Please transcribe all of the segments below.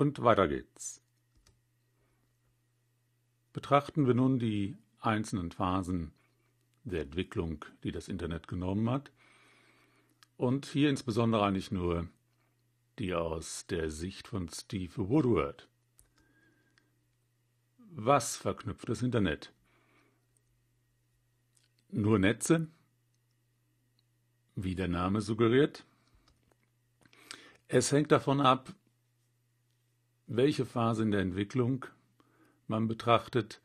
Und weiter geht's. Betrachten wir nun die einzelnen Phasen der Entwicklung, die das Internet genommen hat. Und hier insbesondere eigentlich nur die aus der Sicht von Steve Woodward. Was verknüpft das Internet? Nur Netze? Wie der Name suggeriert? Es hängt davon ab, welche Phase in der Entwicklung man betrachtet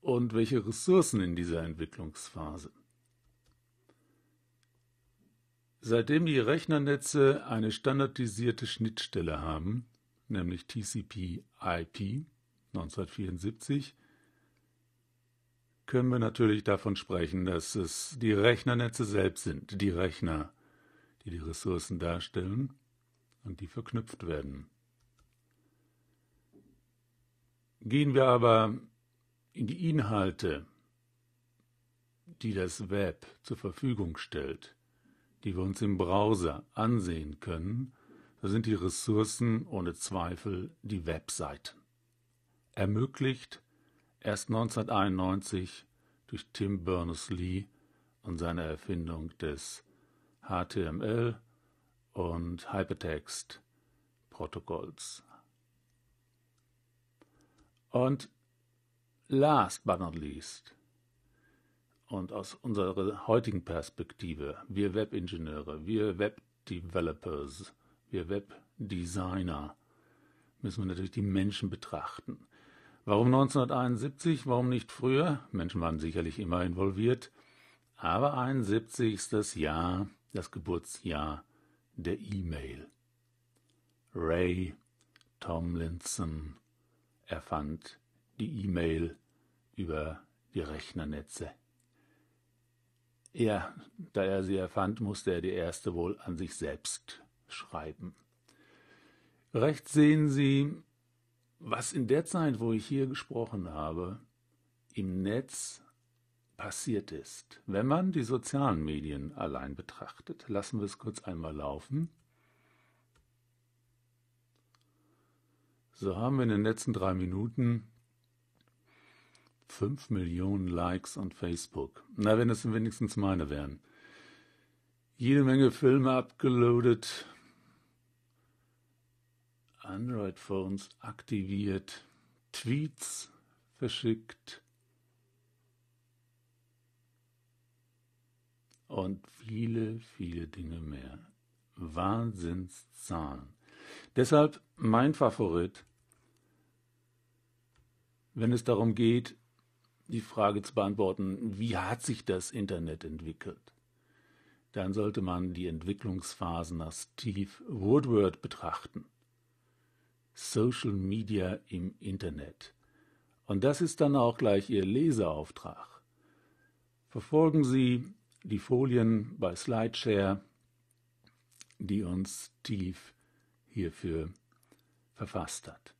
und welche Ressourcen in dieser Entwicklungsphase. Seitdem die Rechnernetze eine standardisierte Schnittstelle haben, nämlich TCP/IP 1974, können wir natürlich davon sprechen, dass es die Rechnernetze selbst sind, die Rechner, die die Ressourcen darstellen und die verknüpft werden. Gehen wir aber in die Inhalte, die das Web zur Verfügung stellt, die wir uns im Browser ansehen können, da sind die Ressourcen ohne Zweifel die Webseiten. Ermöglicht erst 1991 durch Tim Berners-Lee und seine Erfindung des HTML und Hypertext Protokolls. Und last but not least, und aus unserer heutigen Perspektive, wir Webingenieure, wir Webdevelopers, wir Webdesigner, müssen wir natürlich die Menschen betrachten. Warum 1971? Warum nicht früher? Menschen waren sicherlich immer involviert. Aber 71 ist das Jahr, das Geburtsjahr der E-Mail. Ray Tomlinson er fand die E-Mail über die Rechnernetze. Ja, da er sie erfand, musste er die erste wohl an sich selbst schreiben. Rechts sehen Sie, was in der Zeit, wo ich hier gesprochen habe, im Netz passiert ist. Wenn man die sozialen Medien allein betrachtet, lassen wir es kurz einmal laufen. So haben wir in den letzten drei Minuten 5 Millionen Likes an Facebook. Na, wenn es wenigstens meine wären. Jede Menge Filme abgeloadet. Android-Phones aktiviert. Tweets verschickt. Und viele, viele Dinge mehr. Wahnsinnszahlen. Deshalb mein Favorit wenn es darum geht, die Frage zu beantworten, wie hat sich das Internet entwickelt? Dann sollte man die Entwicklungsphasen nach Steve Woodward betrachten. Social Media im Internet. Und das ist dann auch gleich Ihr Leseauftrag. Verfolgen Sie die Folien bei SlideShare, die uns Steve hierfür verfasst hat.